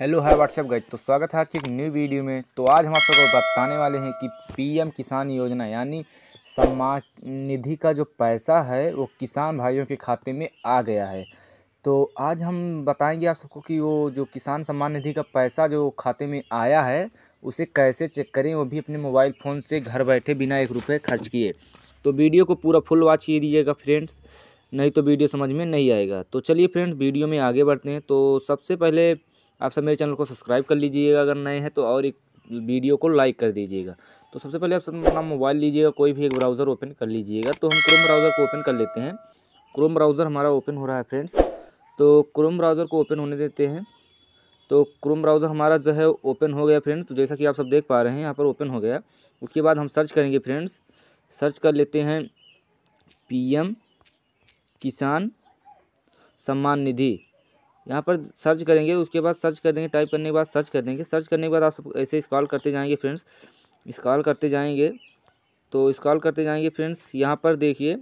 hello hi WhatsApp गज तो स्वागत है आज की एक न्यू वीडियो में तो आज हम आप सबको बताने वाले हैं कि पीएम किसान योजना यानी सम्मान निधि का जो पैसा है वो किसान भाइयों के खाते में आ गया है तो आज हम बताएंगे आप सबको कि वो जो किसान सम्मान निधि का पैसा जो खाते में आया है उसे कैसे चेक करें वो भी अपने मोबाइल फ़ोन से घर बैठे बिना एक रुपये खर्च किए तो वीडियो को पूरा फुल वॉच किए दीजिएगा फ्रेंड्स नहीं तो वीडियो समझ में नहीं आएगा तो चलिए फ्रेंड्स वीडियो में आगे बढ़ते हैं तो सबसे पहले आप सब मेरे चैनल को सब्सक्राइब कर लीजिएगा अगर नए हैं तो और एक वीडियो को लाइक कर दीजिएगा तो सबसे पहले आप सब अपना मोबाइल लीजिएगा कोई भी एक ब्राउज़र ओपन कर लीजिएगा तो हम क्रोम ब्राउज़र को ओपन कर लेते हैं क्रोम ब्राउज़र हमारा ओपन हो रहा है फ्रेंड्स तो क्रोम ब्राउज़र को ओपन होने देते हैं तो क्रोम ब्राउज़र हमारा जो है ओपन हो गया फ्रेंड्स तो जैसा कि आप सब देख पा रहे हैं यहाँ पर ओपन हो गया उसके बाद हम सर्च करेंगे फ्रेंड्स सर्च कर लेते हैं पीएम किसान सम्मान निधि यहाँ पर सर्च करेंगे उसके बाद सर्च कर देंगे टाइप करने के बाद सर्च कर देंगे सर्च करने के बाद आप ऐसे इस्कॉल करते जाएंगे फ्रेंड्स इस्कॉल करते जाएंगे तो इस्कॉल करते जाएंगे फ्रेंड्स यहाँ पर देखिए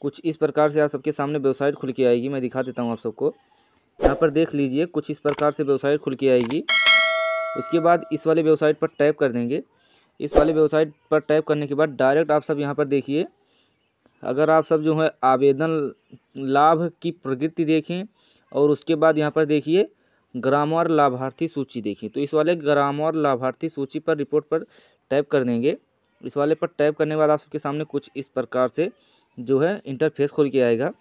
कुछ इस प्रकार से आप सबके सामने वेबसाइट खुल के आएगी मैं दिखा देता हूँ आप सबको यहाँ पर देख लीजिए कुछ इस प्रकार से वेबसाइट खुल के आएगी उसके बाद इस वाले वेबसाइट पर टाइप कर देंगे इस वाले वेबसाइट पर टाइप करने के बाद डायरेक्ट आप सब यहाँ पर देखिए अगर आप सब जो है आवेदन लाभ की प्रकृति देखें और उसके बाद यहाँ पर देखिए ग्राम और लाभार्थी सूची देखिए तो इस वाले ग्राम और लाभार्थी सूची पर रिपोर्ट पर टाइप कर देंगे इस वाले पर टाइप करने के बाद आप सबके सामने कुछ इस प्रकार से जो है इंटरफेस खोल के आएगा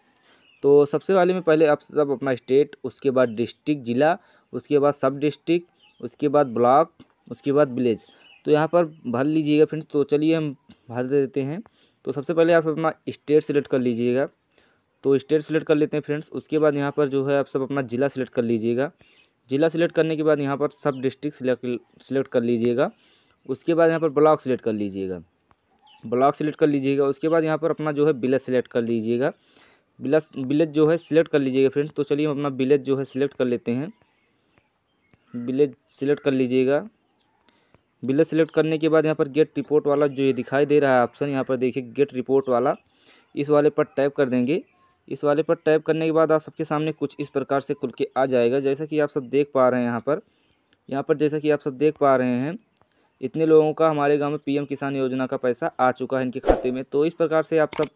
तो सबसे पहले में पहले आप सब अपना स्टेट उसके बाद डिस्ट्रिक्ट ज़िला उसके बाद सब डिस्ट्रिक्ट उसके बाद ब्लॉक उसके बाद विलेज तो यहाँ पर भर लीजिएगा फ्रेंड्स तो चलिए हम भर देते हैं तो सबसे पहले आप अपना स्टेट सेलेक्ट कर लीजिएगा तो स्टेट सेलेक्ट कर लेते हैं फ्रेंड्स उसके बाद यहाँ पर जो है आप सब अपना ज़िला सेलेक्ट कर लीजिएगा ज़िला सेलेक्ट करने के बाद यहाँ पर सब डिस्ट्रिक्ट सेलेक्ट कर लीजिएगा उसके बाद यहाँ पर ब्लॉक सेलेक्ट कर लीजिएगा ब्लॉक सेलेक्ट कर लीजिएगा उसके बाद यहाँ पर अपना जो है विलेज सेलेक्ट कर लीजिएगा विलेज विलेज जो है सिलेक्ट कर लीजिएगा फ्रेंड्स तो चलिए हम अपना विलेज जो है सिलेक्ट कर लेते हैं विलेज सेलेक्ट कर लीजिएगा विलेज सेलेक्ट करने के बाद यहाँ पर गेट रिपोर्ट वाला जो ये दिखाई दे रहा है ऑप्शन यहाँ पर देखिए गेट रिपोर्ट वाला इस वाले पर टाइप कर देंगे इस वाले पर टैप करने के बाद आप सबके सामने कुछ इस प्रकार से खुल के आ जाएगा जैसा कि आप सब देख पा रहे हैं यहाँ पर यहाँ पर जैसा कि आप सब देख पा रहे हैं इतने लोगों का हमारे गांव में पीएम किसान योजना का पैसा आ चुका है इनके खाते में तो इस प्रकार से आप सब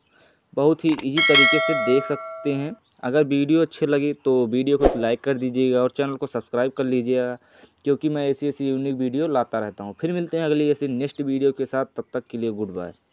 बहुत ही इजी तरीके से देख सकते हैं अगर वीडियो अच्छे लगे तो वीडियो को लाइक कर दीजिएगा और चैनल को सब्सक्राइब कर लीजिएगा क्योंकि मैं ऐसी ऐसी यूनिक वीडियो लाता रहता हूँ फिर मिलते हैं अगली ऐसी नेक्स्ट वीडियो के साथ तब तक के लिए गुड बाय